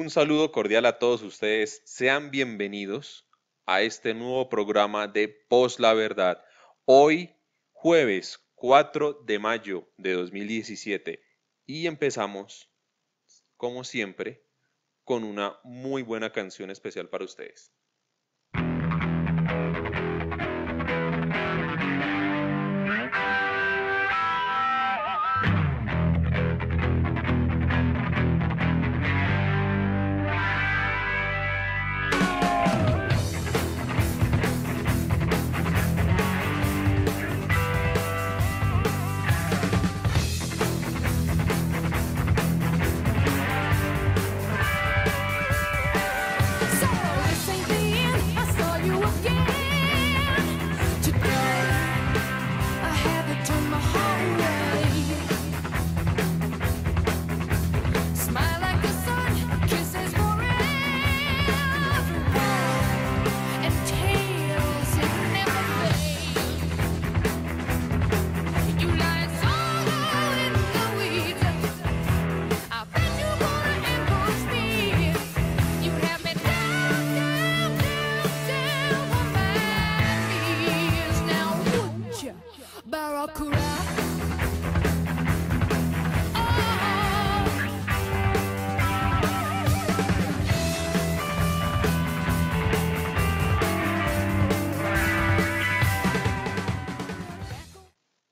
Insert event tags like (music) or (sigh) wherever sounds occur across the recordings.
Un saludo cordial a todos ustedes. Sean bienvenidos a este nuevo programa de Post la Verdad. Hoy, jueves 4 de mayo de 2017. Y empezamos, como siempre, con una muy buena canción especial para ustedes.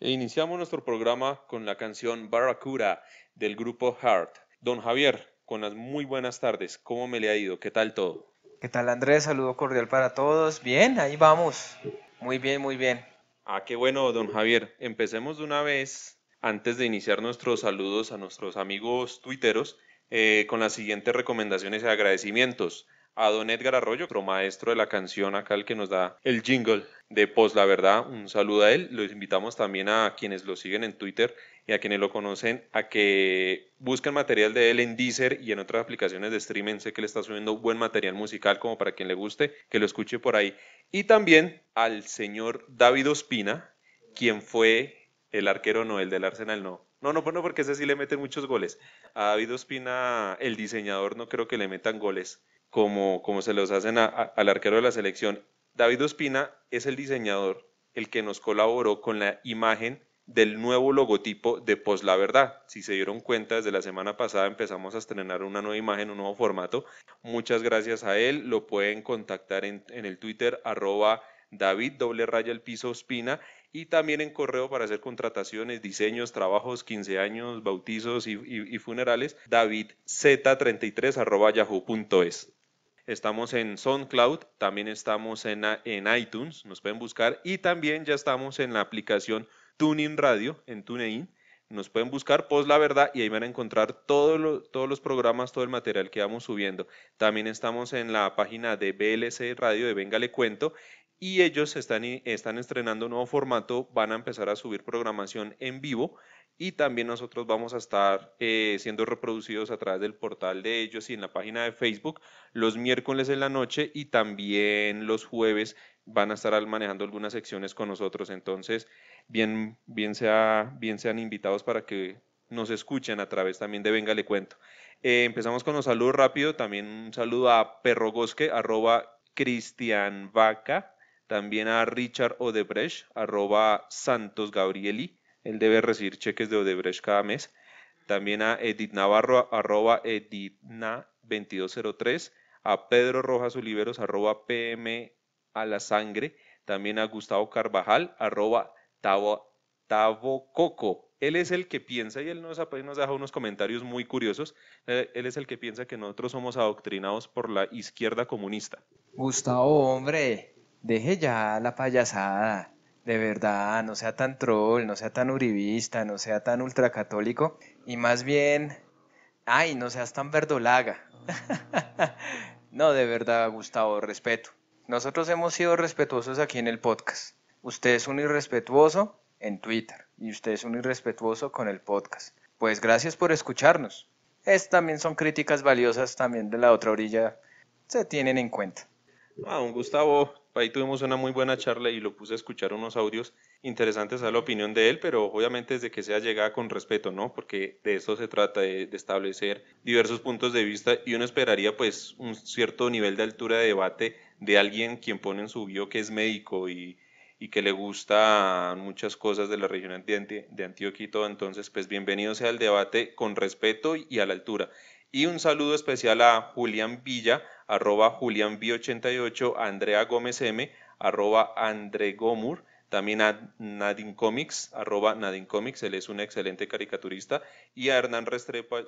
E iniciamos nuestro programa con la canción Barracuda del grupo Heart. Don Javier, con las muy buenas tardes. ¿Cómo me le ha ido? ¿Qué tal todo? ¿Qué tal Andrés? Saludo cordial para todos. Bien, ahí vamos. Muy bien, muy bien. Ah, qué bueno, don Javier. Empecemos de una vez, antes de iniciar nuestros saludos a nuestros amigos tuiteros, eh, con las siguientes recomendaciones y agradecimientos a don Edgar Arroyo, pro maestro de la canción acá, el que nos da el jingle de Post La Verdad. Un saludo a él. Los invitamos también a quienes lo siguen en Twitter y a quienes lo conocen a que busquen material de él en Deezer y en otras aplicaciones de streaming. Sé que le está subiendo buen material musical como para quien le guste, que lo escuche por ahí. Y también al señor David Ospina, quien fue el arquero Noel del Arsenal, no. No, no, no, porque ese sí le mete muchos goles. A David Ospina, el diseñador, no creo que le metan goles como, como se los hacen a, al arquero de la selección. David Ospina es el diseñador, el que nos colaboró con la imagen del nuevo logotipo de Post La Verdad. Si se dieron cuenta, desde la semana pasada empezamos a estrenar una nueva imagen, un nuevo formato. Muchas gracias a él. Lo pueden contactar en, en el Twitter arroba David doble raya el piso Ospina y también en correo para hacer contrataciones, diseños, trabajos, 15 años, bautizos y, y, y funerales, davidz33 arroba yahoo.es. Estamos en SoundCloud, también estamos en, en iTunes, nos pueden buscar y también ya estamos en la aplicación TuneIn Radio, en TuneIn. Nos pueden buscar Pos pues, La Verdad y ahí van a encontrar todos los, todos los programas, todo el material que vamos subiendo. También estamos en la página de BLC Radio de Venga Cuento y ellos están, están estrenando un nuevo formato, van a empezar a subir programación en vivo y también nosotros vamos a estar eh, siendo reproducidos a través del portal de ellos y en la página de Facebook los miércoles en la noche y también los jueves van a estar manejando algunas secciones con nosotros. Entonces, bien, bien, bien sean invitados para que nos escuchen a través también de Venga Le Cuento. Eh, empezamos con los saludos rápido. También un saludo a Perrogosque, arroba Cristian Vaca. También a Richard Odebrecht, arroba Santos Gabrieli. Él debe recibir cheques de Odebrecht cada mes. También a Edith Navarro, arroba Editna2203. A Pedro Rojas Oliveros, arroba PM a la sangre. También a Gustavo Carvajal, arroba Tabococo. Él es el que piensa, y él nos, pues, nos deja unos comentarios muy curiosos, eh, él es el que piensa que nosotros somos adoctrinados por la izquierda comunista. Gustavo, hombre, deje ya la payasada de verdad, no sea tan troll, no sea tan uribista, no sea tan ultracatólico y más bien, ay, no seas tan verdolaga. (laughs) no, de verdad, Gustavo, respeto. Nosotros hemos sido respetuosos aquí en el podcast. Usted es un irrespetuoso en Twitter y usted es un irrespetuoso con el podcast. Pues gracias por escucharnos. Es, también son críticas valiosas también de la otra orilla. Se tienen en cuenta. Ah, un Gustavo ahí tuvimos una muy buena charla y lo puse a escuchar unos audios interesantes a la opinión de él, pero obviamente desde que sea llegada con respeto, ¿no? Porque de eso se trata, de, establecer diversos puntos de vista y uno esperaría pues un cierto nivel de altura de debate de alguien quien pone en su bio que es médico y, que le gusta muchas cosas de la región de, Antioquia y todo, entonces pues bienvenido sea el debate con respeto y a la altura. Y un saludo especial a Julián Villa, arroba Julián 88 Andrea Gómez M, arroba andregomur, también a Nadine Comics, arroba Nadine él es un excelente caricaturista, y a Hernán Restrepo,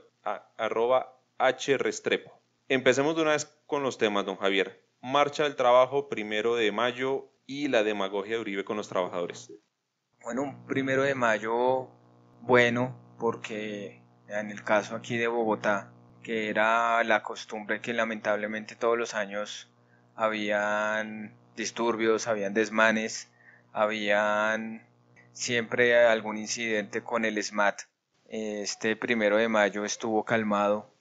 arroba H Restrepo. Empecemos de una vez con los temas, don Javier. Marcha del trabajo, primero de mayo y la demagogia de Uribe con los trabajadores. Bueno, primero de mayo bueno, porque en el caso aquí de Bogotá, que era la costumbre que lamentablemente todos los años habían disturbios, habían desmanes, habían siempre algún incidente con el SMAT. Este primero de mayo estuvo calmado,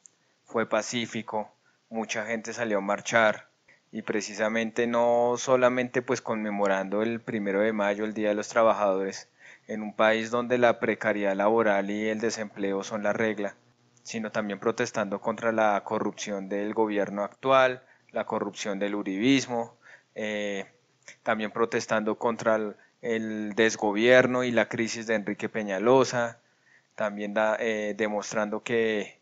fue pacífico, mucha gente salió a marchar y precisamente no solamente pues conmemorando el primero de mayo, el Día de los Trabajadores, en un país donde la precariedad laboral y el desempleo son la regla, sino también protestando contra la corrupción del gobierno actual, la corrupción del uribismo, eh, también protestando contra el, desgobierno y la crisis de Enrique Peñalosa, también eh, demostrando que,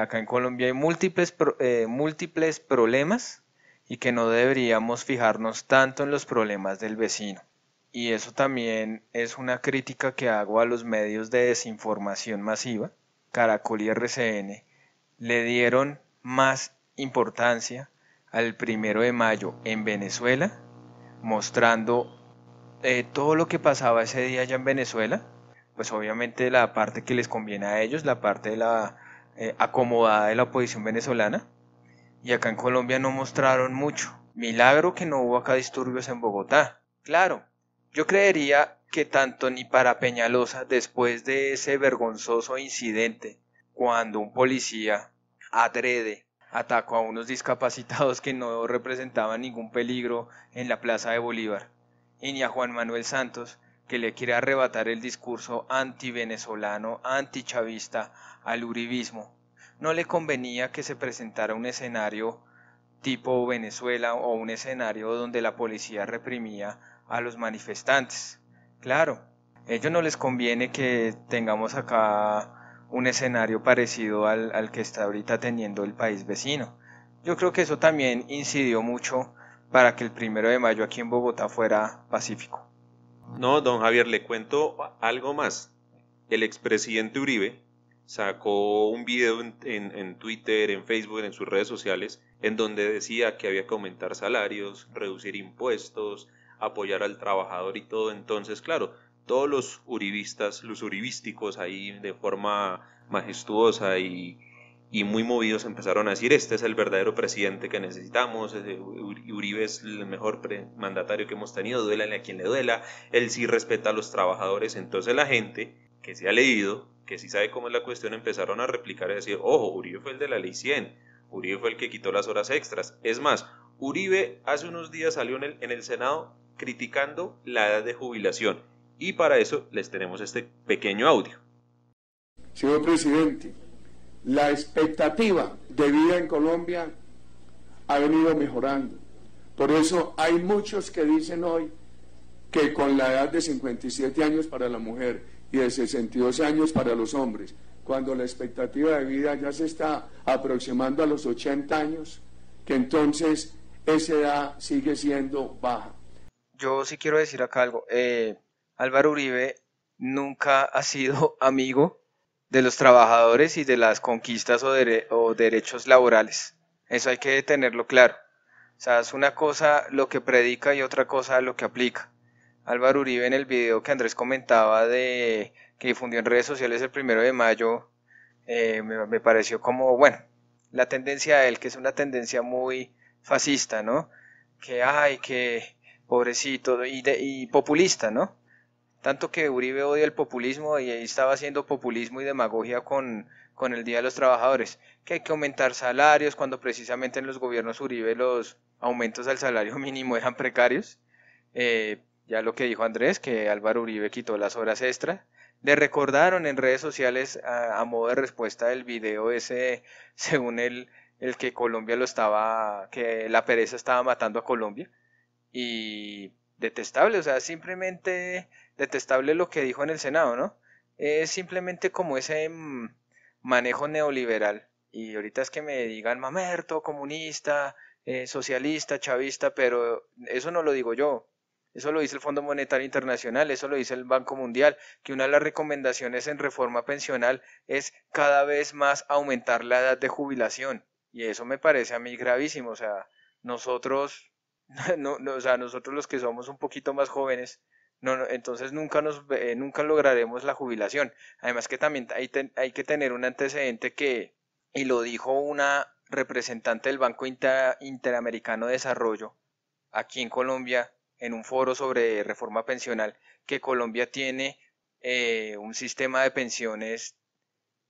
acá en Colombia hay múltiples, eh, múltiples problemas y que no deberíamos fijarnos tanto en los problemas del vecino. Y eso también es una crítica que hago a los medios de desinformación masiva, Caracol y RCN le dieron más importancia al primero de mayo en Venezuela, mostrando eh, todo lo que pasaba ese día allá en Venezuela, pues obviamente la parte que les conviene a ellos, la parte de la eh, acomodada de la oposición venezolana, y acá en Colombia no mostraron mucho. Milagro que no hubo acá disturbios en Bogotá. Claro, yo creería que tanto ni para Peñalosa después de ese vergonzoso incidente, cuando un policía adrede atacó a unos discapacitados que no representaban ningún peligro en la Plaza de Bolívar, y ni a Juan Manuel Santos, que le quiere arrebatar el discurso anti-venezolano, anti-chavista al uribismo. No le convenía que se presentara un escenario tipo Venezuela o un escenario donde la policía reprimía a los manifestantes. Claro, a ellos no les conviene que tengamos acá un escenario parecido al, que está ahorita teniendo el país vecino. Yo creo que eso también incidió mucho para que el primero de mayo aquí en Bogotá fuera pacífico. No, don Javier, le cuento algo más. El expresidente Uribe sacó un video en, Twitter, en Facebook, en sus redes sociales, en donde decía que había que aumentar salarios, reducir impuestos, apoyar al trabajador y todo. Entonces, claro, todos los uribistas, los uribísticos ahí de forma majestuosa y, muy movidos empezaron a decir, este es el verdadero presidente que necesitamos, Uribe es el mejor mandatario que hemos tenido, duélale a quien le duela, él sí respeta a los trabajadores, entonces la gente que se ha leído, que sí sabe cómo es la cuestión, empezaron a replicar y decir, ojo, Uribe fue el de la ley 100, Uribe fue el que quitó las horas extras, es más, Uribe hace unos días salió en el, en el Senado criticando la edad de jubilación. Y para eso les tenemos este pequeño audio. Señor presidente, la expectativa de vida en Colombia ha venido mejorando. Por eso hay muchos que dicen hoy que con la edad de 57 años para la mujer y de 62 años para los hombres, cuando la expectativa de vida ya se está aproximando a los 80 años, que entonces esa edad sigue siendo baja yo sí quiero decir acá algo. Eh, Álvaro Uribe nunca ha sido (laughs) amigo de los trabajadores y de las conquistas o, derechos laborales. Eso hay que tenerlo claro. O sea, es una cosa lo que predica y otra cosa lo que aplica. Álvaro Uribe en el video que Andrés comentaba de que difundió en redes sociales el primero de mayo, eh, me, pareció como, bueno, la tendencia de él, que es una tendencia muy fascista, ¿no? Que hay que pobrecito, y, populista, ¿no? Tanto que Uribe odia el populismo y ahí estaba haciendo populismo y demagogia con, el Día de los Trabajadores, que hay que aumentar salarios cuando precisamente en los gobiernos Uribe los aumentos al salario (laughs) mínimo eran precarios. Eh, ya lo que dijo Andrés, que Álvaro Uribe quitó las horas extra. Le recordaron en redes sociales a, modo de respuesta del video ese, según él, el que Colombia lo estaba, que la pereza estaba matando a Colombia y detestable, o sea, simplemente detestable lo que dijo en el Senado, ¿no? Es simplemente como ese mm, manejo neoliberal. Y ahorita es que me digan mamerto, comunista, eh, socialista, chavista, pero eso no lo digo yo. Eso lo dice el Fondo Monetario Internacional, eso lo dice el Banco Mundial, que una de las recomendaciones en reforma pensional es cada vez más aumentar la edad de jubilación. Y eso me parece a mí gravísimo. O sea, nosotros (laughs) no, o sea, nosotros los que somos un poquito más jóvenes, no, entonces nunca nos eh, nunca lograremos la jubilación. Además que también hay, hay, que tener un antecedente que, y lo dijo una representante del Banco Interamericano de Desarrollo aquí en Colombia, en un foro sobre reforma pensional, que Colombia tiene eh, un sistema de pensiones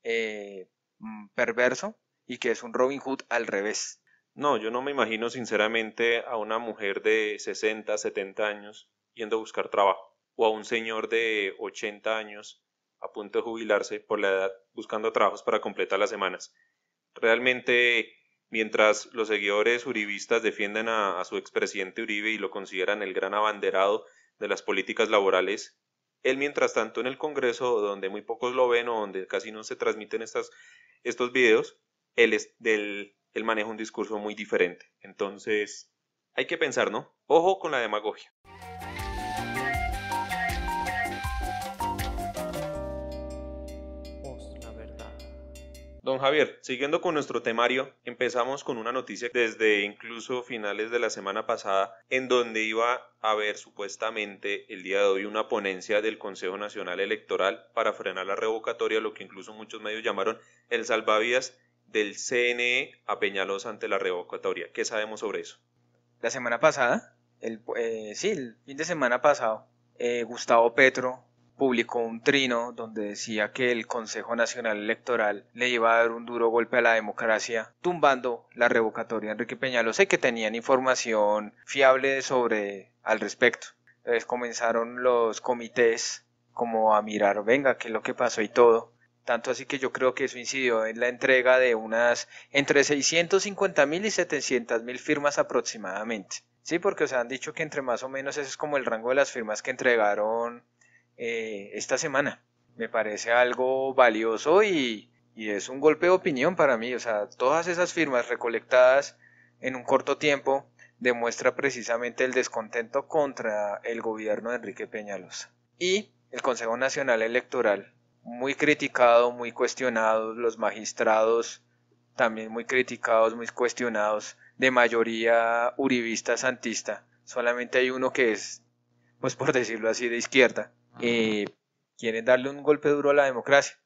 eh, mm, perverso y que es un Robin Hood al revés. No, yo no me imagino sinceramente a una mujer de 60, 70 años yendo a buscar trabajo o a un señor de 80 años a punto de jubilarse por la edad buscando trabajos para completar las semanas. Realmente, mientras los seguidores uribistas defienden a, su expresidente Uribe y lo consideran el gran abanderado de las políticas laborales, él mientras tanto en el Congreso, donde muy pocos lo ven o donde casi no se transmiten estos videos, él es del él maneja un discurso muy diferente. Entonces, hay que pensar, ¿no? Ojo con la demagogia. Don Javier, siguiendo con nuestro temario, empezamos con una noticia desde incluso finales de la semana pasada, en donde iba a haber supuestamente el día de hoy una ponencia del Consejo Nacional Electoral para frenar la revocatoria, lo que incluso muchos medios llamaron el salvavidas del CNE a Peñalos ante la revocatoria. ¿Qué sabemos sobre eso? La semana pasada, el, eh, sí, el fin de semana pasado, eh, Gustavo Petro publicó un trino donde decía que el Consejo Nacional Electoral le iba a dar un duro golpe a la democracia, tumbando la revocatoria Enrique Peñalosa y que tenían información fiable sobre al respecto. Entonces comenzaron los comités como a mirar, venga, qué es lo que pasó y todo. Tanto así que yo creo que eso incidió en la entrega de unas entre 650.000 y 700.000 mil firmas aproximadamente. Sí, porque o han dicho que entre más o menos ese es como el rango de las firmas que entregaron eh, esta semana. Me parece algo valioso y, y es un golpe de opinión para mí. O sea, todas esas firmas recolectadas en un corto tiempo demuestra precisamente el descontento contra el gobierno de Enrique Peñalosa. Y el Consejo Nacional Electoral muy criticado, muy cuestionado, los magistrados también muy criticados, muy cuestionados, de mayoría uribista, santista. Solamente hay uno que es, pues por decirlo así, de izquierda. Eh, quieren darle un golpe duro a la democracia.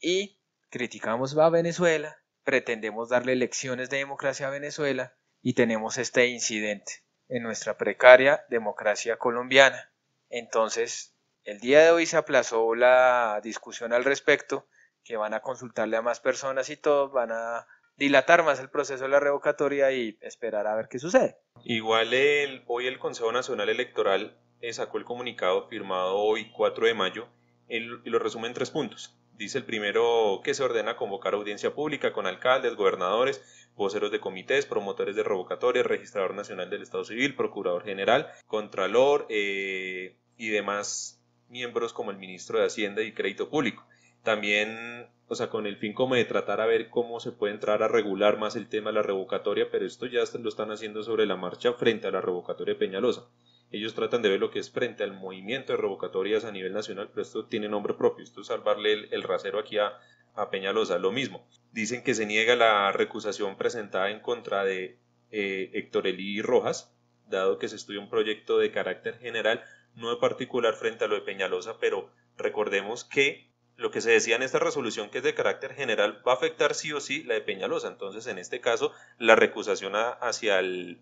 Y criticamos a Venezuela, pretendemos darle elecciones de democracia a Venezuela y tenemos este incidente en nuestra precaria democracia colombiana. Entonces, el día de hoy se aplazó la discusión al respecto, que van a consultarle a más personas y todos van a dilatar más el proceso de la revocatoria y esperar a ver qué sucede. Igual el, hoy el Consejo Nacional Electoral eh, sacó el comunicado firmado hoy 4 de mayo y lo resume en tres puntos. Dice el primero que se ordena convocar audiencia pública con alcaldes, gobernadores, voceros de comités, promotores de revocatoria, registrador nacional del Estado Civil, procurador general, contralor eh, y demás miembros como el ministro de Hacienda y Crédito Público. También, o sea, con el fin como de tratar a ver cómo se puede entrar a regular más el tema de la revocatoria, pero esto ya lo están haciendo sobre la marcha frente a la revocatoria de Peñalosa. Ellos tratan de ver lo que es frente al movimiento de revocatorias a nivel nacional, pero esto tiene nombre propio, esto es salvarle el, rasero aquí a, a Peñalosa, lo mismo. Dicen que se niega la recusación presentada en contra de eh, Héctor Elí Rojas, dado que se estudia un proyecto de carácter general no de particular frente a lo de Peñalosa, pero recordemos que lo que se decía en esta resolución, que es de carácter general, va a afectar sí o sí la de Peñalosa. Entonces, en este caso, la recusación hacia el,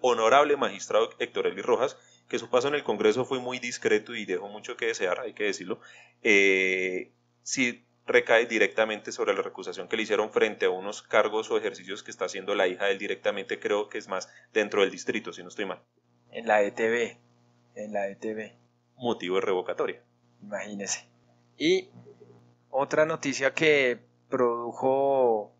honorable magistrado Héctor Eli Rojas, que su paso en el Congreso fue muy discreto y dejó mucho que desear, hay que decirlo, eh, recae directamente sobre la recusación que le hicieron frente a unos cargos o ejercicios que está haciendo la hija de él directamente, creo que es más dentro del distrito, si no estoy mal. En la ETV, en la ETV. Motivo de revocatoria. Imagínese. Y otra noticia que produjo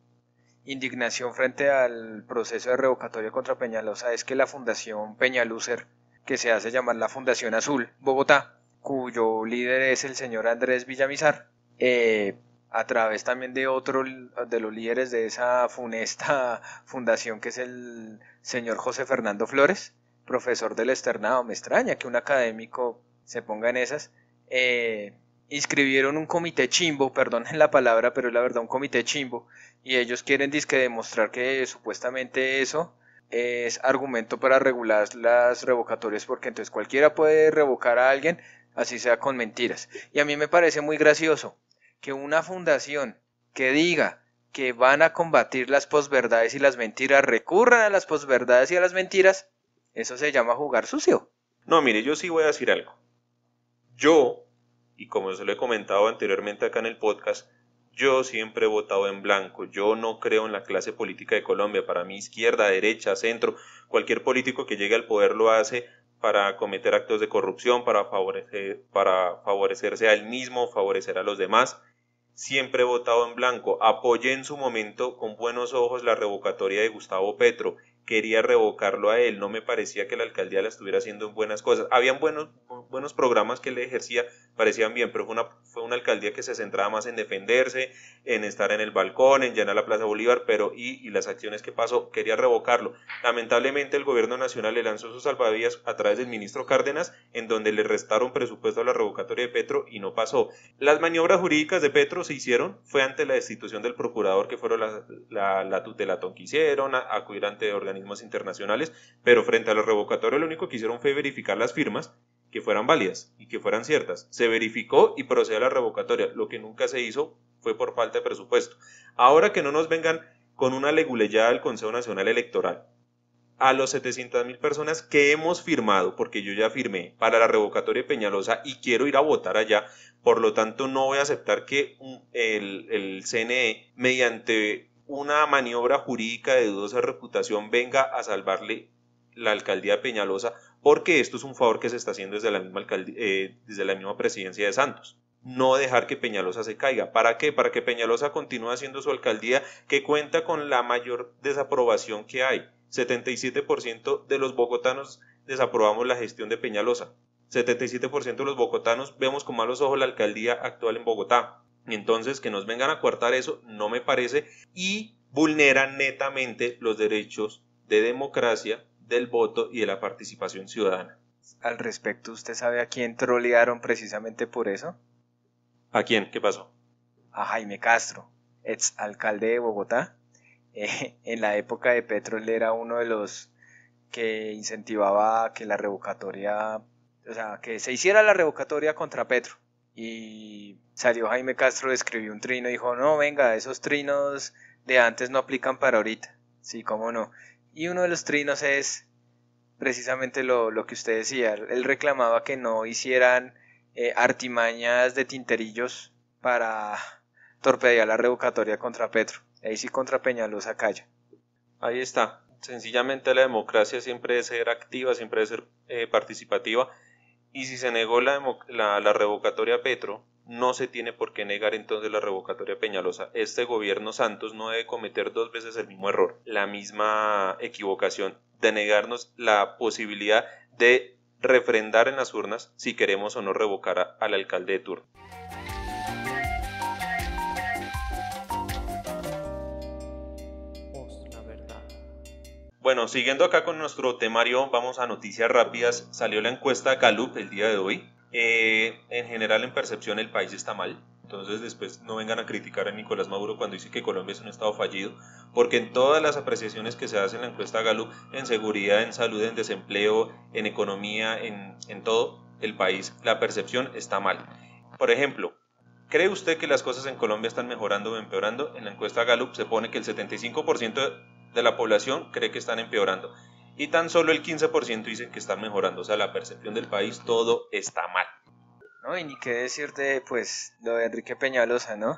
indignación frente al proceso de revocatoria contra Peñalosa es que la Fundación Peñalúcer, que se hace llamar la Fundación Azul Bogotá, cuyo líder es el señor Andrés Villamizar, eh, a través también de otro de los líderes de esa funesta (laughs) fundación que es el señor José Fernando Flores, profesor del externado, me extraña que un académico se ponga en esas, eh, inscribieron un comité chimbo, perdonen la palabra, pero es la verdad un comité chimbo, y ellos quieren disque demostrar que supuestamente eso es argumento para regular las revocatorias, porque entonces cualquiera puede revocar a alguien, así sea con mentiras. Y a mí me parece muy gracioso que una fundación que diga que van a combatir las posverdades y las mentiras, recurran a las posverdades y a las mentiras, eso se llama jugar sucio. No, mire, yo sí voy a decir algo. Yo, y como se lo he comentado anteriormente acá en el podcast, yo siempre he votado en blanco. Yo no creo en la clase política de Colombia. Para mí, izquierda, derecha, centro, cualquier político que llegue al poder lo hace para cometer actos de corrupción, para, para favorecerse a él mismo, favorecer a los demás. Siempre he votado en blanco. Apoyé en su momento con buenos ojos la revocatoria de Gustavo Petro quería revocarlo a él, no me parecía que la alcaldía la estuviera haciendo buenas cosas. Habían buenos, buenos programas que él ejercía, parecían bien, pero fue una, fue una alcaldía que se centraba más en defenderse, en estar en el balcón, en llenar la Plaza Bolívar, pero y, las acciones que pasó, quería revocarlo. Lamentablemente el gobierno nacional le lanzó sus salvavidas a través del ministro Cárdenas, en donde le restaron presupuesto a la revocatoria de Petro y no pasó. Las maniobras jurídicas de Petro se hicieron, fue ante la destitución del procurador que fueron la, la, que hicieron, acudir ante orden internacionales, pero frente a la revocatoria lo único que hicieron fue verificar las firmas que fueran válidas y que fueran ciertas. Se verificó y procede a la revocatoria. Lo que nunca se hizo fue por falta de presupuesto. Ahora que no nos vengan con una leguleyada del Consejo Nacional Electoral a los mil personas que hemos firmado, porque yo ya firmé para la revocatoria Peñalosa y quiero ir a votar allá, por lo tanto no voy a aceptar que el, el CNE, mediante una maniobra jurídica de dudosa reputación venga a salvarle la alcaldía de Peñalosa, porque esto es un favor que se está haciendo desde la misma, eh, desde la misma presidencia de Santos. No dejar que Peñalosa se caiga. ¿Para qué? Para que Peñalosa continúe siendo su alcaldía que cuenta con la mayor desaprobación que hay. 77% de los bogotanos desaprobamos la gestión de Peñalosa. 77% de los bogotanos vemos con malos ojos la alcaldía actual en Bogotá. Entonces, que nos vengan a coartar eso no me parece y vulnera netamente los derechos de democracia, del voto y de la participación ciudadana. Al respecto, ¿usted sabe a quién trolearon precisamente por eso? ¿A quién? ¿Qué pasó? A Jaime Castro, ex alcalde de Bogotá. (laughs) Eh, en la época de Petro él era uno de los que incentivaba que la revocatoria, o sea, que se hiciera la revocatoria contra Petro y salió Jaime Castro, escribió un trino y dijo, no, venga, esos trinos de antes no aplican para ahorita. Sí, cómo no. Y uno de los trinos es precisamente lo, que usted decía. Él reclamaba que no hicieran eh, artimañas de tinterillos para torpedear la revocatoria contra Petro. Ahí sí contra Peñalosa calla. Ahí está. Sencillamente la democracia siempre debe ser activa, siempre debe ser eh, participativa y si se negó la, revocatoria Petro, no se tiene por qué negar entonces la revocatoria Peñalosa. Este gobierno Santos no debe cometer dos veces el mismo error, la misma equivocación de negarnos la posibilidad de refrendar en las urnas si queremos o no revocar al alcalde de turno. Bueno, siguiendo acá con nuestro temario, vamos a noticias rápidas. Salió la encuesta Gallup el día de hoy. Eh, en general, en percepción, el país está mal. Entonces después no vengan a criticar a Nicolás Maduro cuando dice que Colombia es un estado fallido, porque en todas las apreciaciones que se hacen en la encuesta Gallup, en seguridad, en salud, en desempleo, en economía, en, en todo el país, la percepción está mal. Por ejemplo, ¿cree usted que las cosas en Colombia están mejorando o empeorando? En la encuesta Gallup se pone que el 75% de la población cree que están empeorando y tan solo el 15% dicen que están mejorando. O sea, la percepción del país, todo está mal. No, y ni qué decir de pues, lo de Enrique Peñalosa, ¿no?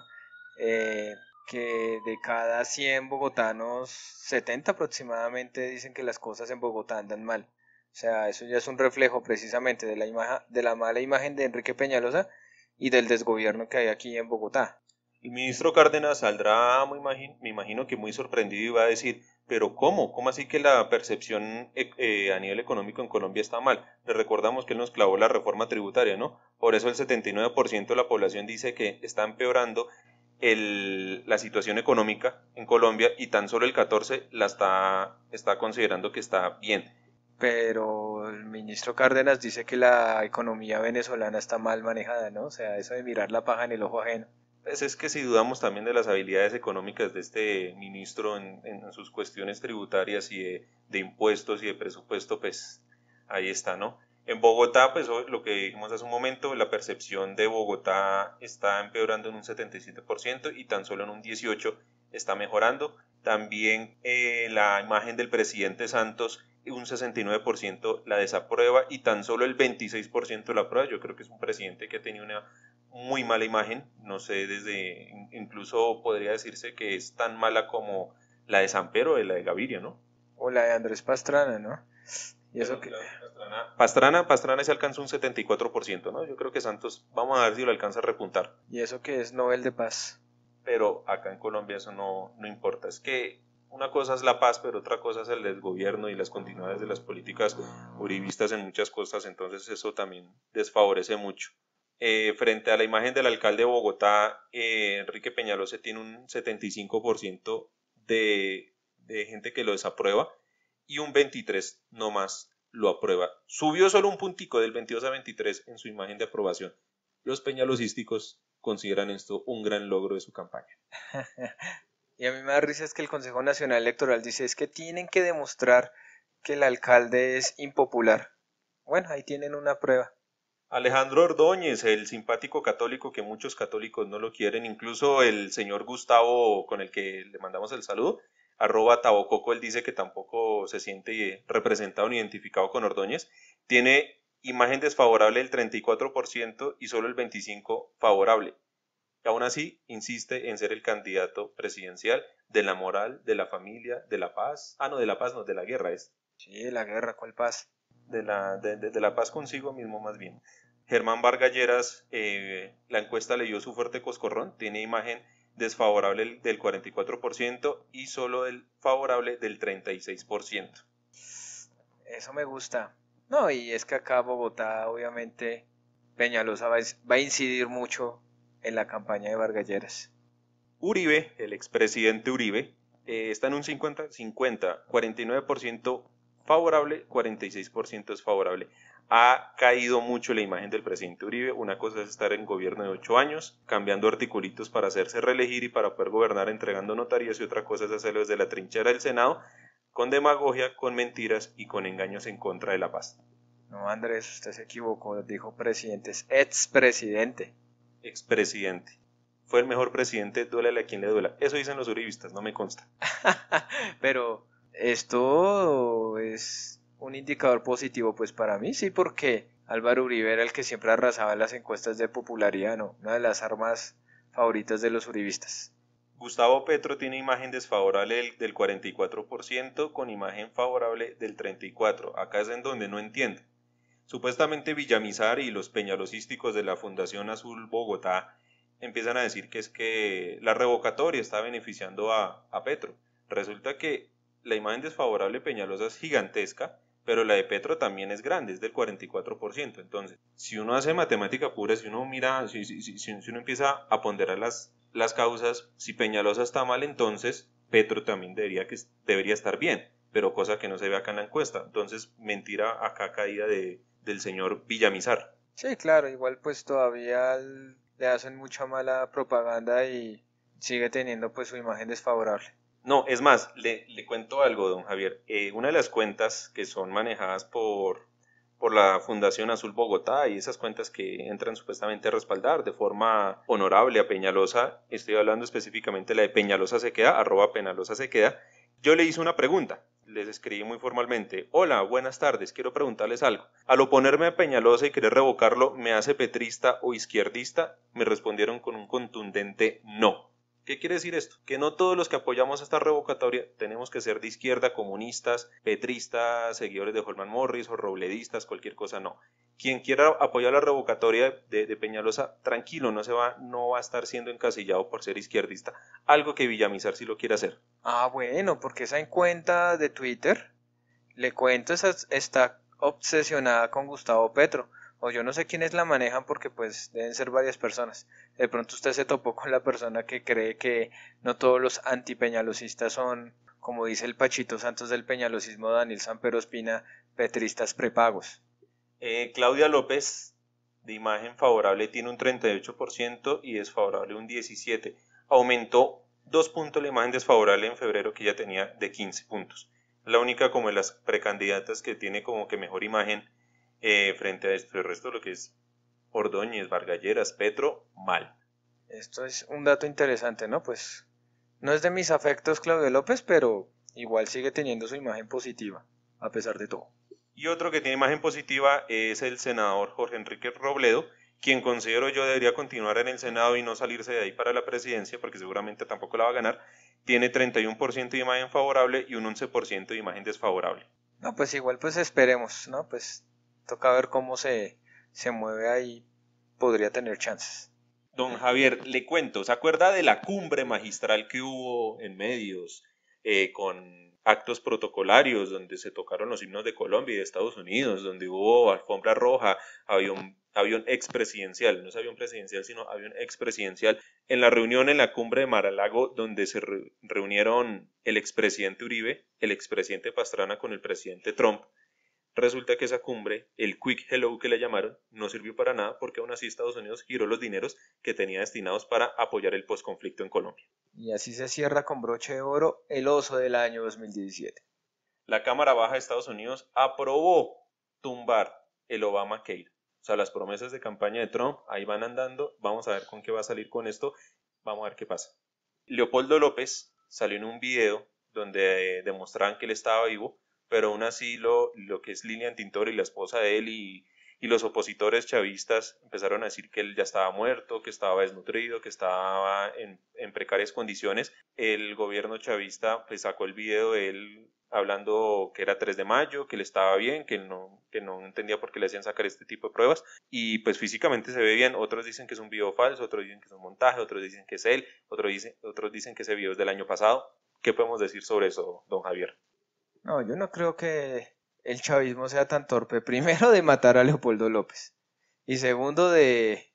Eh, que de cada 100 bogotanos, 70 aproximadamente dicen que las cosas en Bogotá andan mal. O sea, eso ya es un reflejo precisamente de la, imagen, de la mala imagen de Enrique Peñalosa y del desgobierno que hay aquí en Bogotá. El ministro Cárdenas saldrá, me imagino, que muy sorprendido y va a decir, pero ¿cómo? ¿Cómo así que la percepción e-, eh, a nivel económico en Colombia está mal? Le recordamos que él nos clavó la reforma tributaria, ¿no? Por eso el 79% de la población dice que está empeorando la situación económica en Colombia y tan solo el 14% la está, está considerando que está bien. Pero el ministro Cárdenas dice que la economía venezolana está mal manejada, ¿no? O sea, eso de mirar la paja en el ojo ajeno. Pues, es que si dudamos también de las habilidades económicas de este ministro en, sus cuestiones tributarias y de, impuestos y de presupuesto, pues ahí está, ¿no? En Bogotá, pues lo que dijimos hace un momento, la percepción de Bogotá está empeorando en un 77% y tan solo en un 18% está mejorando. También eh, la imagen del presidente Santos, un 69% la desaprueba y tan solo el 26% la aprueba. Yo creo que es un presidente que ha tenido una muy mala imagen, no sé, desde incluso podría decirse que es tan mala como la de San o la de Gaviria, ¿no? O la de Andrés Pastrana, ¿no? Y eso Pastrana, Pastrana, se alcanzó un 74%, ¿no? Yo creo que Santos, vamos a ver si lo alcanza a repuntar. Y eso que es Nobel de Paz. Pero acá en Colombia eso no, no importa. Es que una cosa es la paz, pero otra cosa es el desgobierno y las continuidades de las políticas uribistas en muchas cosas, entonces eso también desfavorece mucho. Eh, frente a la imagen del alcalde de Bogotá, eh, Enrique Peñalosa tiene un 75% de, gente que lo desaprueba y un 23% no más lo aprueba. Subió solo un puntico del 22 a 23 en su imagen de aprobación. Los peñalosísticos consideran esto un gran logro de su campaña. (laughs) y a mí me da risa es que el Consejo Nacional Electoral dice es que tienen que demostrar que el alcalde es impopular. Bueno, ahí tienen una prueba. Alejandro Ordóñez, el simpático católico que muchos católicos no lo quieren, incluso el señor Gustavo con el que le mandamos el saludo, arroba tabococo, él dice que tampoco se siente representado ni identificado con Ordóñez, tiene imagen desfavorable del 34% y solo el 25% favorable. aún así, insiste en ser el candidato presidencial de la moral, de la familia, de la paz. Ah, no, de la paz, no, de la guerra es. Sí, la guerra, ¿cuál paz? de la, de, la paz consigo mismo más bien. Germán Vargalleras, eh, la encuesta le dio su fuerte coscorrón, tiene imagen desfavorable del 44% y solo el favorable del 36%. Eso me gusta. No, y es que acá Bogotá, obviamente, Peñalosa va, va a incidir mucho en la campaña de Vargalleras. Uribe, el expresidente Uribe, eh, está en un 50-50, 49% favorable, 46% es favorable. Ha caído mucho la imagen del presidente Uribe. Una cosa es estar en gobierno de ocho años, cambiando articulitos para hacerse reelegir y para poder gobernar entregando notarías, y otra cosa es hacerlo desde la trinchera del Senado, con demagogia, con mentiras y con engaños en contra de la paz. No, Andrés, usted se equivocó, dijo presidente, es expresidente. Expresidente. Fue el mejor presidente, duélale a quien le duela. Eso dicen los uribistas, no me consta. (laughs) Pero esto es un indicador positivo pues para mí, sí, porque Álvaro Uribe era el que siempre arrasaba en las encuestas de popularidad, ¿no? Una de las armas favoritas de los uribistas. Gustavo Petro tiene imagen desfavorable del 44% con imagen favorable del 34%. Acá es en donde no entiendo. Supuestamente Villamizar y los peñalosísticos de la Fundación Azul Bogotá empiezan a decir que es que la revocatoria está beneficiando a, a Petro. Resulta que la imagen desfavorable de Peñalosa es gigantesca, pero la de Petro también es grande, es del 44%. Entonces, si uno hace matemática pura, si uno mira, si, uno empieza a ponderar las, las causas, si Peñalosa está mal, entonces Petro también debería, que, debería estar bien, pero cosa que no se ve acá en la encuesta. Entonces, mentira acá caída del señor Villamizar. Sí, claro, igual pues todavía le hacen mucha mala propaganda y sigue teniendo pues su imagen desfavorable. No, es más, le, cuento algo, don Javier. Eh, una de las cuentas que son manejadas por, por la Fundación Azul Bogotá y esas cuentas que entran supuestamente a respaldar de forma honorable a Peñalosa, estoy hablando específicamente de la de Peñalosa se queda, arroba Peñalosa se queda, yo le hice una pregunta, les escribí muy formalmente, hola, buenas tardes, quiero preguntarles algo. Al oponerme a Peñalosa y querer revocarlo, ¿me hace petrista o izquierdista? Me respondieron con un contundente no. ¿Qué quiere decir esto? Que no todos los que apoyamos esta revocatoria tenemos que ser de izquierda, comunistas, petristas, seguidores de Holman Morris o robledistas, cualquier cosa, no. Quien quiera apoyar la revocatoria de, Peñalosa, tranquilo, no se va, no va a estar siendo encasillado por ser izquierdista. Algo que Villamizar sí lo quiere hacer. Ah, bueno, porque esa en cuenta de Twitter, le cuento, esa está obsesionada con Gustavo Petro o yo no sé quiénes la manejan porque pues deben ser varias personas. De pronto usted se topó con la persona que cree que no todos los antipeñalosistas son, como dice el Pachito Santos del peñalosismo Daniel Sanpero Espina, petristas prepagos. Eh, Claudia López, de imagen favorable, tiene un 38% y desfavorable un 17%. Aumentó dos puntos la imagen desfavorable en febrero que ya tenía de 15 puntos. La única como de las precandidatas que tiene como que mejor imagen eh, frente a esto, el resto de lo que es Ordóñez, Bargalleras, Petro, mal. Esto es un dato interesante, ¿no? Pues no es de mis afectos Claudio López, pero igual sigue teniendo su imagen positiva, a pesar de todo. Y otro que tiene imagen positiva es el senador Jorge Enrique Robledo, quien considero yo debería continuar en el Senado y no salirse de ahí para la presidencia, porque seguramente tampoco la va a ganar, tiene 31% de imagen favorable y un 11% de imagen desfavorable. No, pues igual pues esperemos, ¿no? Pues toca ver cómo se, se mueve ahí, podría tener chances. Don Javier, le cuento, ¿se acuerda de la cumbre magistral que hubo en medios eh, con actos protocolarios donde se tocaron los himnos de Colombia y de Estados Unidos, donde hubo alfombra roja, avión, avión expresidencial, no es avión presidencial, sino avión expresidencial, en la reunión en la cumbre de Maralago, donde se reunieron el expresidente Uribe, el expresidente Pastrana con el presidente Trump, Resulta que esa cumbre, el Quick Hello que le llamaron, no sirvió para nada porque aún así Estados Unidos giró los dineros que tenía destinados para apoyar el posconflicto en Colombia. Y así se cierra con broche de oro el oso del año 2017. La Cámara Baja de Estados Unidos aprobó tumbar el Obamacare. O sea, las promesas de campaña de Trump ahí van andando. Vamos a ver con qué va a salir con esto. Vamos a ver qué pasa. Leopoldo López salió en un video donde demostraban que él estaba vivo pero aún así lo, que es Lilian y la esposa de él y, los opositores chavistas empezaron a decir que él ya estaba muerto, que estaba desnutrido, que estaba en, precarias condiciones. El gobierno chavista pues, sacó el video de él hablando que era 3 de mayo, que le estaba bien, que no, que no entendía por qué le hacían sacar este tipo de pruebas. Y pues físicamente se ve bien, otros dicen que es un video falso, otros dicen que es un montaje, otros dicen que es él, otros dicen, otros dicen que ese video es del año pasado. ¿Qué podemos decir sobre eso, don Javier? No, yo no creo que el chavismo sea tan torpe. Primero, de matar a Leopoldo López. Y segundo, de,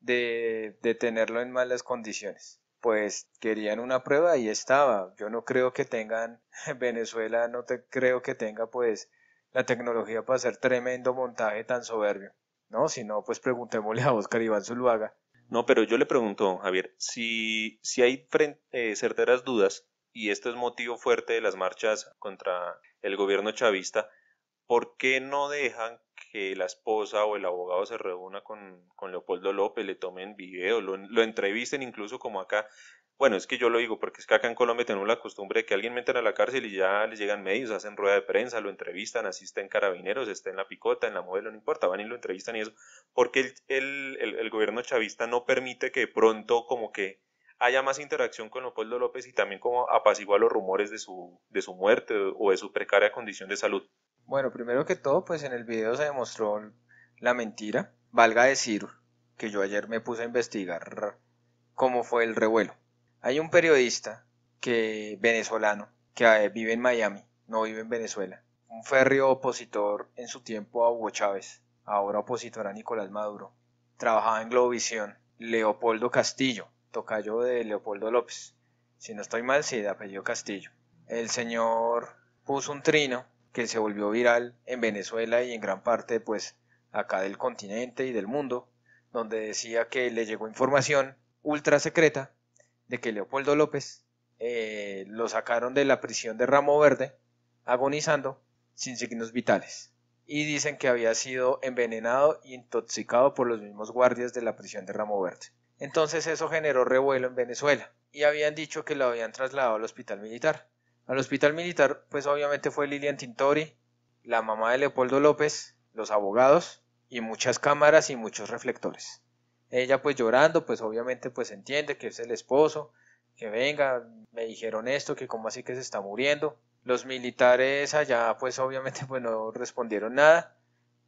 de, tenerlo en malas condiciones. Pues querían una prueba y estaba. Yo no creo que tengan, (laughs) Venezuela no te, creo que tenga pues la tecnología para hacer tremendo montaje tan soberbio. No, si no, pues preguntémosle a Oscar Iván Zuluaga. No, pero yo le pregunto, Javier, si, si hay eh, certeras dudas y esto es motivo fuerte de las marchas contra el gobierno chavista, ¿por qué no dejan que la esposa o el abogado se reúna con, Leopoldo López, le tomen video, lo, entrevisten incluso como acá? Bueno, es que yo lo digo porque es que acá en Colombia tenemos la costumbre de que alguien meten a la cárcel y ya les llegan medios, hacen rueda de prensa, lo entrevistan, asisten carabineros, está en la picota, en la modelo, no importa, van y lo entrevistan y eso, porque el, el gobierno chavista no permite que pronto como que haya más interacción con Leopoldo López y también como apaciguar los rumores de su, de su muerte o de su precaria condición de salud? Bueno, primero que todo, pues en el video se demostró la mentira. Valga decir que yo ayer me puse a investigar cómo fue el revuelo. Hay un periodista que venezolano que eh, vive en Miami, no vive en Venezuela. Un férreo opositor en su tiempo a Hugo Chávez, ahora opositor a Nicolás Maduro. Trabajaba en Globovisión. Leopoldo Castillo, cayó de Leopoldo López. Si no estoy mal, sí, de apellido Castillo. El señor puso un trino que se volvió viral en Venezuela y en gran parte, pues, acá del continente y del mundo, donde decía que le llegó información ultra secreta de que Leopoldo López eh, lo sacaron de la prisión de Ramo Verde, agonizando sin signos vitales. Y dicen que había sido envenenado y intoxicado por los mismos guardias de la prisión de Ramo Verde. Entonces eso generó revuelo en Venezuela y habían dicho que lo habían trasladado al hospital militar. Al hospital militar, pues obviamente fue Lilian Tintori, la mamá de Leopoldo López, los abogados y muchas cámaras y muchos reflectores. Ella pues llorando, pues obviamente pues entiende que es el esposo, que venga, me dijeron esto, que cómo así que se está muriendo. Los militares allá pues obviamente (laughs) pues no respondieron nada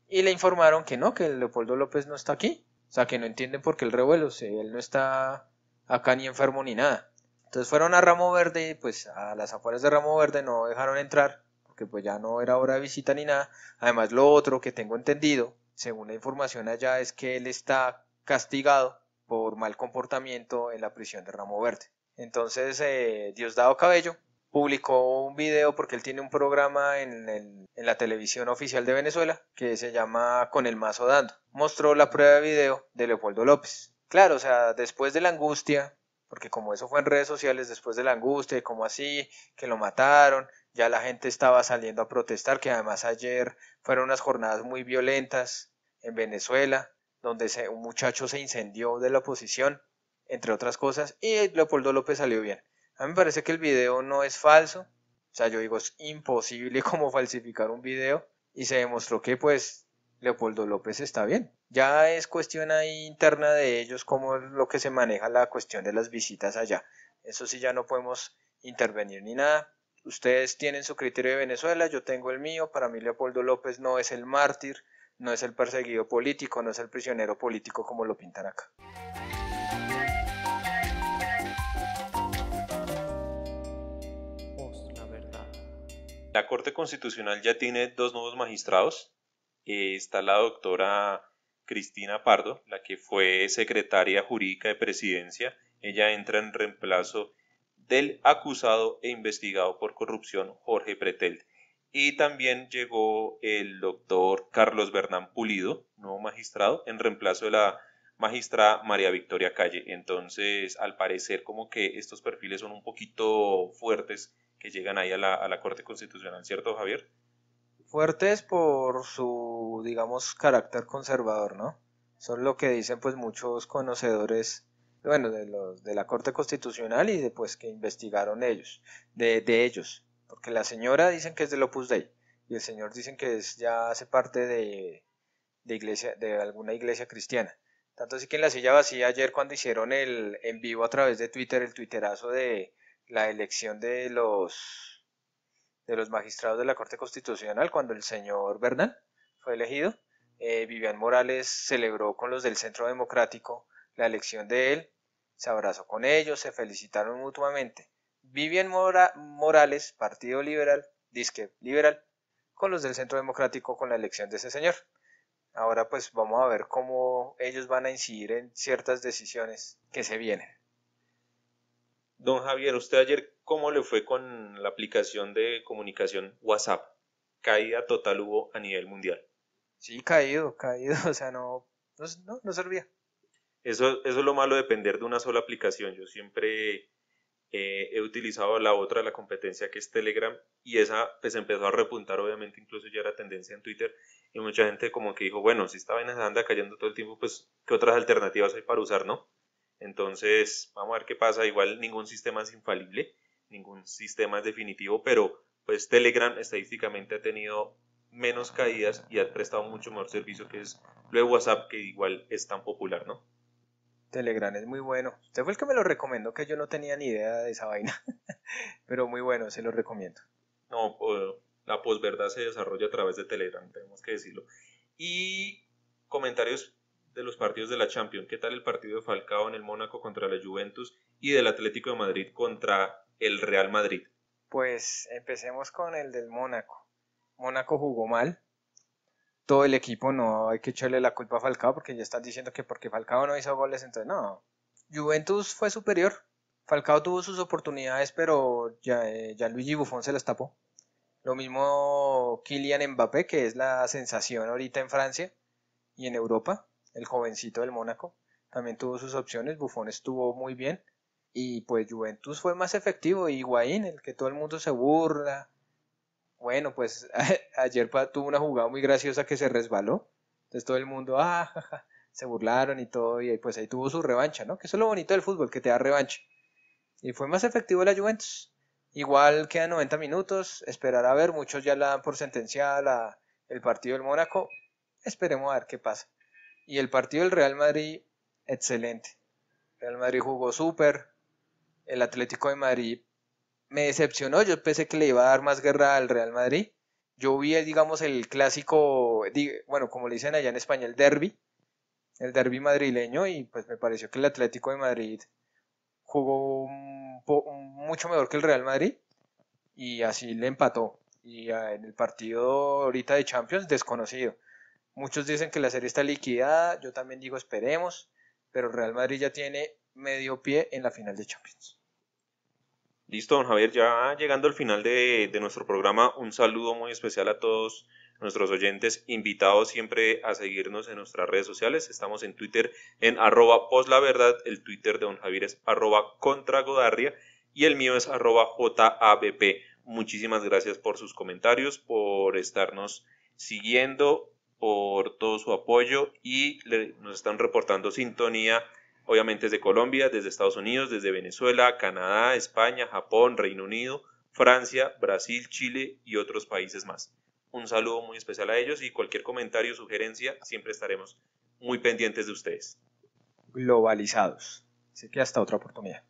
y le informaron que no, que Leopoldo López no está aquí, o sea, que no entienden por qué el revuelo, si él no está acá ni enfermo ni nada. Entonces fueron a Ramo Verde, pues a las afueras de Ramo Verde no dejaron entrar, porque pues ya no era hora de visita ni nada. Además, lo otro que tengo entendido, según la información allá, es que él está castigado por mal comportamiento en la prisión de Ramo Verde. Entonces, eh, Diosdado Cabello publicó un video porque él tiene un programa en, la televisión oficial de Venezuela que se llama Con el mazo dando. Mostró la prueba de video de Leopoldo López. Claro, o sea, después de la angustia, porque como eso fue en redes sociales, después de la angustia y como así, que lo mataron, ya la gente estaba saliendo a protestar, que además ayer fueron unas jornadas muy violentas en Venezuela, donde se, un muchacho se incendió de la oposición, entre otras cosas, y Leopoldo López salió bien. A mí me parece que el video no es falso. O sea, yo digo, es imposible (laughs) como falsificar un video. Y se demostró que pues Leopoldo López está bien. Ya es cuestión ahí interna de ellos cómo es lo que se maneja la cuestión de las visitas allá. Eso sí ya no podemos intervenir ni nada. Ustedes tienen su criterio de Venezuela, yo tengo el mío. Para mí Leopoldo López no es el mártir, no es el perseguido político, no es el prisionero político como lo pintan acá. La Corte Constitucional ya tiene dos nuevos magistrados. Eh, está la doctora Cristina Pardo, la que fue secretaria jurídica de presidencia. Ella entra en reemplazo del acusado e investigado por corrupción Jorge Pretel. Y también llegó el doctor Carlos Bernán Pulido, nuevo magistrado, en reemplazo de la magistrada María Victoria Calle. Entonces, al parecer, como que estos perfiles son un poquito fuertes que llegan ahí a la, Corte Constitucional, ¿cierto, Javier? Fuertes por su, digamos, carácter conservador, ¿no? Son lo que dicen pues muchos conocedores bueno, de, la Corte Constitucional y después que investigaron ellos, de, ellos, porque la señora dicen que es del Opus Dei y el señor dicen que es, ya hace parte de, iglesia, de alguna iglesia cristiana. Tanto así que en la silla vacía ayer cuando hicieron el en vivo a través de Twitter, el twitterazo de la elección de los de los magistrados de la Corte Constitucional, cuando el señor Bernal fue elegido, eh, Vivian Morales celebró con los del Centro Democrático la elección de él, se abrazó con ellos, se felicitaron mutuamente. Vivian Morales, Partido Liberal, disque liberal, con los del Centro Democrático con la elección de ese señor. Ahora pues vamos a ver cómo ellos van a incidir en ciertas decisiones que se vienen. Don Javier, usted ayer cómo le fue con la aplicación de comunicación WhatsApp? Caída total hubo a nivel mundial. Sí, caído, caído, (laughs) o sea, no, no, servía. Eso, es lo malo depender de una sola aplicación. Yo siempre eh, he utilizado la otra, la competencia que es Telegram, y esa pues empezó a repuntar, obviamente, incluso ya era tendencia en Twitter, y mucha gente como que dijo, bueno, si esta vaina se anda cayendo todo el tiempo, pues, ¿qué otras alternativas hay para usar, no? Entonces, vamos a ver qué pasa, igual ningún sistema es infalible, ningún sistema es definitivo, pero pues Telegram estadísticamente ha tenido menos caídas y ha prestado mucho mejor servicio que es luego de WhatsApp, que igual es tan popular, ¿no? Telegram es muy bueno. Usted fue el que me lo recomendó, que yo no tenía ni idea de esa vaina. (laughs) Pero muy bueno, se lo recomiendo. No, la posverdad se desarrolla a través de Telegram, tenemos que decirlo. Y comentarios de los partidos de la Champions. ¿Qué tal el partido de Falcao en el Mónaco contra la Juventus y del Atlético de Madrid contra el Real Madrid? Pues empecemos con el del Mónaco. Mónaco jugó mal, todo el equipo, no hay que echarle la culpa a Falcao porque ya están diciendo que porque Falcao no hizo goles, entonces no. Juventus fue superior. Falcao tuvo sus oportunidades, pero eh, ya, Luigi Buffon se las tapó. Lo mismo Kylian Mbappé, que es la sensación ahorita en Francia y en Europa, el jovencito del Mónaco, también tuvo sus opciones, Buffon estuvo muy bien y pues Juventus fue más efectivo y Higuaín, el que todo el mundo se burla, bueno, pues (laughs) ayer tuvo una jugada muy graciosa que se resbaló. Entonces todo el mundo, ah, se burlaron y todo, y pues ahí tuvo su revancha, ¿no? Que eso es lo bonito del fútbol, que te da revancha. Y fue más efectivo la Juventus. Igual quedan 90 minutos, esperar a ver, muchos ya la dan por sentenciada el partido del Mónaco, esperemos a ver qué pasa. Y el partido del Real Madrid, excelente. Real Madrid jugó súper, el Atlético de Madrid me decepcionó. Yo pensé que le iba a dar más guerra al Real Madrid. Yo vi, digamos, el clásico, bueno, como le dicen allá en España, el derby, el derby madrileño, y pues me pareció que el Atlético de Madrid jugó mucho mejor que el Real Madrid y así le empató. Y ah, en el partido ahorita de Champions, desconocido. Muchos dicen que la serie está liquidada, yo también digo esperemos, pero el Real Madrid ya tiene medio pie en la final de Champions. Listo, don Javier, ya llegando al final de, nuestro programa, un saludo muy especial a todos nuestros oyentes, invitados siempre a seguirnos en nuestras redes sociales. Estamos en Twitter en arroba poslaverdad, el Twitter de don Javier es arroba contragodarria y el mío es arroba jabp. Muchísimas gracias por sus comentarios, por estarnos siguiendo, por todo su apoyo y nos están reportando sintonía obviamente desde Colombia, desde Estados Unidos, desde Venezuela, Canadá, España, Japón, Reino Unido, Francia, Brasil, Chile y otros países más. Un saludo muy especial a ellos y cualquier comentario o sugerencia siempre estaremos muy pendientes de ustedes. Globalizados. Así que hasta otra oportunidad.